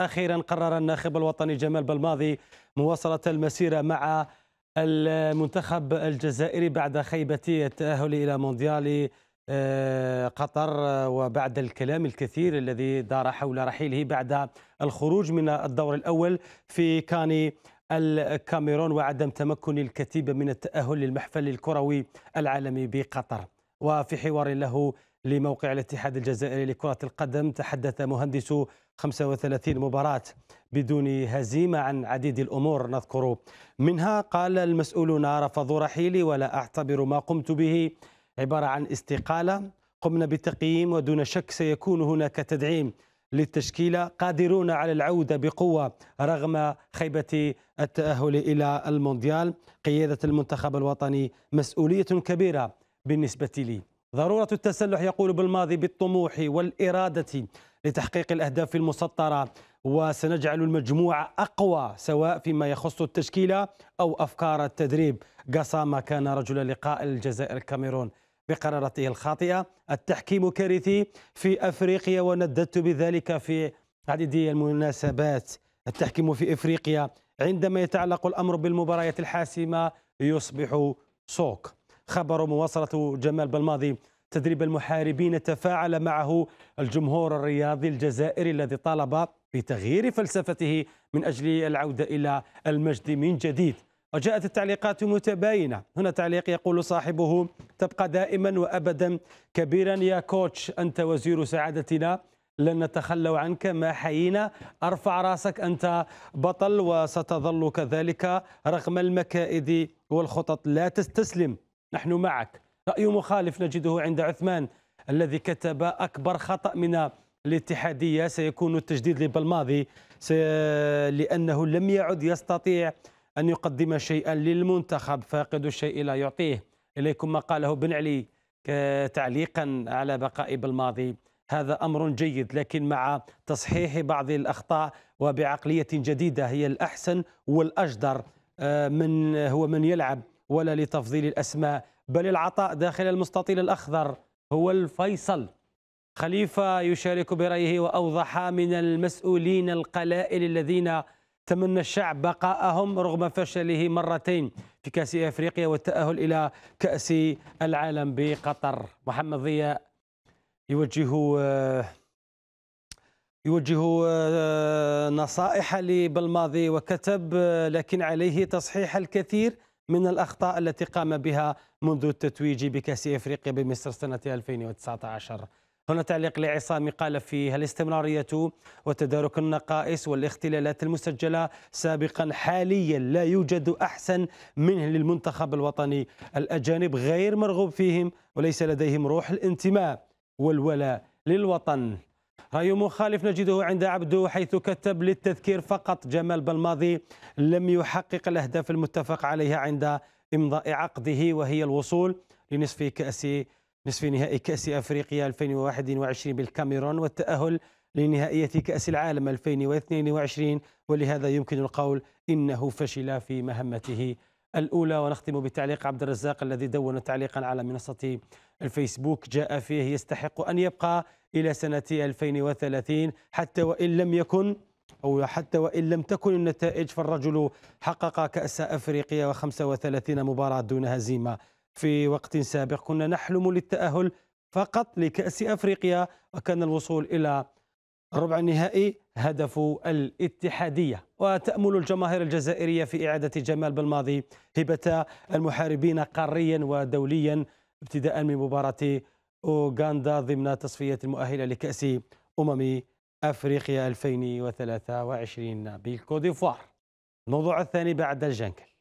أخيرا قرر الناخب الوطني جمال بلماضي مواصلة المسيرة مع المنتخب الجزائري بعد خيبة التأهل إلى مونديال آه، قطر وبعد الكلام الكثير الذي دار حول رحيله بعد الخروج من الدور الأول في كان الكاميرون وعدم تمكن الكتيبة من التأهل للمحفل الكروي العالمي بقطر وفي حوار له لموقع الاتحاد الجزائري لكرة القدم تحدث مهندس 35 مباراة بدون هزيمة عن عديد الأمور نذكر منها قال المسؤولون رفضوا رحيلي ولا أعتبر ما قمت به عبارة عن استقالة قمنا بالتقييم ودون شك سيكون هناك تدعيم للتشكيلة قادرون على العودة بقوة رغم خيبة التأهل إلى المونديال قيادة المنتخب الوطني مسؤولية كبيرة بالنسبة لي ضرورة التسلح يقول بالماضي بالطموح والإرادة لتحقيق الأهداف المسطرة وسنجعل المجموعة أقوى سواء فيما يخص التشكيلة أو أفكار التدريب قصامة كان رجل لقاء الجزائر الكاميرون بقرارته الخاطئة التحكيم كارثي في أفريقيا ونددت بذلك في عديد المناسبات التحكيم في إفريقيا عندما يتعلق الأمر بالمباريات الحاسمة يصبح سوق خبر مواصلة جمال بلماضي تدريب المحاربين تفاعل معه الجمهور الرياضي الجزائري الذي طالب بتغيير فلسفته من أجل العودة إلى المجد من جديد وجاءت التعليقات متباينة هنا تعليق يقول صاحبه تبقى دائما وأبدا كبيرا يا كوتش أنت وزير سعادتنا لن نتخلوا عنك ما حيينا ارفع راسك انت بطل وستظل كذلك رغم المكائد والخطط لا تستسلم نحن معك رأي مخالف نجده عند عثمان الذي كتب أكبر خطأ من الاتحادية سيكون التجديد لبلماضي لأنه لم يعد يستطيع أن يقدم شيئا للمنتخب فاقد الشيء لا يعطيه إليكم ما قاله بن علي تعليقا على بقاء بالماضي هذا أمر جيد لكن مع تصحيح بعض الأخطاء وبعقلية جديدة هي الأحسن والأجدر آه، من هو من يلعب ولا لتفضيل الأسماء بل العطاء داخل المستطيل الأخضر هو الفيصل خليفة يشارك برأيه وأوضح من المسؤولين القلائل الذين تمنى الشعب بقاءهم رغم فشله مرتين في كأس أفريقيا والتأهل إلى كأس العالم بقطر محمد ضياء يوجه يوجه آه، نصائح لبلماضي وكتب آه، لكن عليه تصحيح الكثير من الأخطاء التي قام بها منذ التتويج بكأس إفريقيا بمصر سنة 2019 هنا تعليق لعصام قال فيه الاستمرارية وتدارك النقائص والاختلالات المسجلة سابقا حاليا لا يوجد أحسن منه للمنتخب الوطني الأجانب غير مرغوب فيهم وليس لديهم روح الانتماء والولاء للوطن رأي مخالف نجده عند عبده حيث كتب للتذكير فقط جمال بلماضي لم يحقق الأهداف المتفق عليها عند إمضاء عقده وهي الوصول لنصف كأس نصف نهائي كأس أفريقيا 2021 بالكاميرون والتأهل لنهائية كأس العالم 2022 ولهذا يمكن القول إنه فشل في مهمته الأولى ونختم بتعليق عبد الرزاق الذي دون تعليقا على منصة الفيسبوك جاء فيه يستحق أن يبقى إلى سنة 2030 حتى وإن لم يكن أو حتى وإن لم تكن النتائج فالرجل حقق كأس أفريقيا و35 مباراة دون هزيمة في وقت سابق كنا نحلم للتأهل فقط لكأس أفريقيا وكان الوصول إلى ربع النهائي هدف الاتحادية وتأمل الجماهير الجزائرية في إعادة جمال بالماضي هبة المحاربين قاريا ودوليا ابتداء من مباراة أوغندا ضمن تصفية المؤهلة لكأس أمم أفريقيا 2023 بالكوديفوار الموضوع الثاني بعد الجنكل